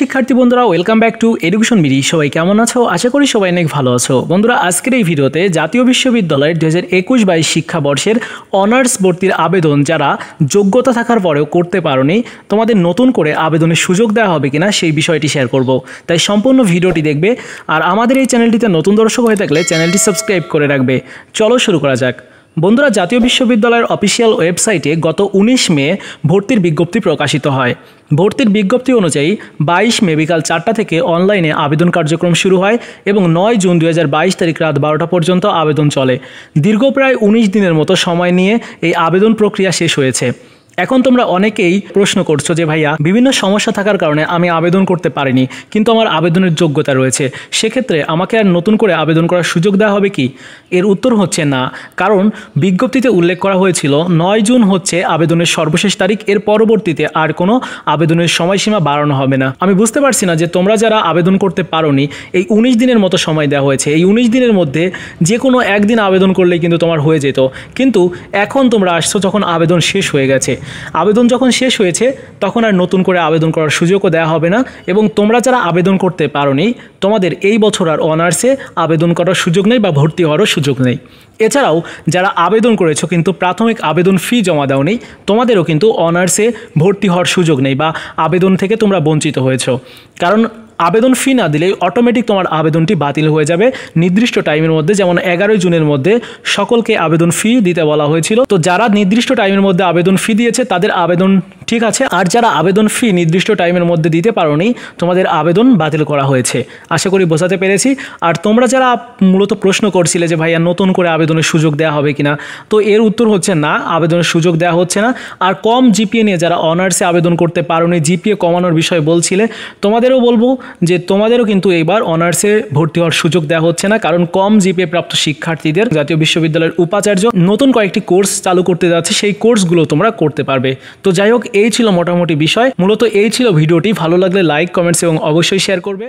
শিক্ষার্থী বন্ধুরা welcome back to education মিডি সবাই কেমন আছো আশা করি সবাই অনেক ভালো আছো বন্ধুরা আজকের এই ভিডিওতে জাতীয় বিশ্ববিদ্যালয়ের দু হাজার একুশ বাইশ শিক্ষাবর্ষের অনার্স ভর্তির আবেদন যারা যোগ্যতা থাকার পরেও করতে পারোনি তোমাদের নতুন করে আবেদনের সুযোগ দেওয়া হবে কিনা সেই বিষয়টি শেয়ার করব তাই সম্পূর্ণ ভিডিওটি দেখবে আর আমাদের এই চ্যানেলটিতে নতুন দর্শক হয়ে থাকলে চ্যানেলটি সাবস্ক্রাইব করে রাখবে চলো শুরু করা যাক বন্ধুরা জাতীয় বিশ্ববিদ্যালয়ের অফিসিয়াল ওয়েবসাইটে গত ১৯ মে ভর্তির বিজ্ঞপ্তি প্রকাশিত হয় ভর্তির বিজ্ঞপ্তি অনুযায়ী ২২ মে বিকাল চারটা থেকে অনলাইনে আবেদন কার্যক্রম শুরু হয় এবং নয় জুন দু তারিখ রাত বারোটা পর্যন্ত আবেদন চলে দীর্ঘ প্রায় উনিশ দিনের মতো সময় নিয়ে এই আবেদন প্রক্রিয়া শেষ হয়েছে এখন তোমরা অনেকেই প্রশ্ন করছো যে ভাইয়া বিভিন্ন সমস্যা থাকার কারণে আমি আবেদন করতে পারিনি কিন্তু আমার আবেদনের যোগ্যতা রয়েছে সেক্ষেত্রে আমাকে আর নতুন করে আবেদন করার সুযোগ দেওয়া হবে কি এর উত্তর হচ্ছে না কারণ বিজ্ঞপ্তিতে উল্লেখ করা হয়েছিল নয় জুন হচ্ছে আবেদনের সর্বশেষ তারিখ এর পরবর্তীতে আর কোনো আবেদনের সময়সীমা বাড়ানো হবে না আমি বুঝতে পারছি না যে তোমরা যারা আবেদন করতে পারোনি এই উনিশ দিনের মতো সময় দেওয়া হয়েছে এই উনিশ দিনের মধ্যে যে কোনো একদিন আবেদন করলেই কিন্তু তোমার হয়ে যেত কিন্তু এখন তোমরা আসছো যখন আবেদন শেষ হয়ে গেছে আবেদন যখন শেষ হয়েছে তখন আর নতুন করে আবেদন করার সুযোগও দেওয়া হবে না এবং তোমরা যারা আবেদন করতে পারো তোমাদের এই বছর আর অনার্সে আবেদন করার সুযোগ নেই বা ভর্তি হওয়ারও সুযোগ নেই এছাড়াও যারা আবেদন করেছো কিন্তু প্রাথমিক আবেদন ফি জমা দাও নেই তোমাদেরও কিন্তু অনার্সে ভর্তি হওয়ার সুযোগ নেই বা আবেদন থেকে তোমরা বঞ্চিত হয়েছো কারণ আবেদন ফি না দিলে অটোমেটিক তোমার আবেদনটি বাতিল হয়ে যাবে নির্দিষ্ট টাইমের মধ্যে যেমন এগারোই জুনের মধ্যে সকলকে আবেদন ফি দিতে বলা হয়েছিল তো যারা নির্দিষ্ট টাইমের মধ্যে আবেদন ফি দিয়েছে তাদের আবেদন ঠিক আছে আর যারা আবেদন ফি নির্দিষ্ট টাইমের মধ্যে দিতে পারোনি তোমাদের আবেদন বাতিল করা হয়েছে আশা করি বোঝাতে পেরেছি আর তোমরা যারা মূলত প্রশ্ন করছিলে যে ভাইয়া নতুন করে আবেদনের সুযোগ দেওয়া হবে কিনা তো এর উত্তর হচ্ছে না আবেদনের সুযোগ দেওয়া হচ্ছে না আর কম জিপিএ নিয়ে যারা অনার্সে আবেদন করতে পারোনি জিপিএ কমানোর বিষয়ে বলছিলে তোমাদেরও বলবো যে তোমাদেরও কিন্তু এইবার অনার্সে ভর্তি হওয়ার সুযোগ দেওয়া হচ্ছে না কারণ কম জিপে প্রাপ্ত শিক্ষার্থীদের জাতীয় বিশ্ববিদ্যালয়ের উপাচার্য নতুন কয়েকটি কোর্স চালু করতে যাচ্ছে সেই কোর্সগুলো তোমরা করতে পারবে তো যাই হোক এই ছিল মোটামুটি বিষয় মূলত এই ছিল ভিডিওটি ভালো লাগলে লাইক কমেন্টস এবং অবশ্যই শেয়ার করবে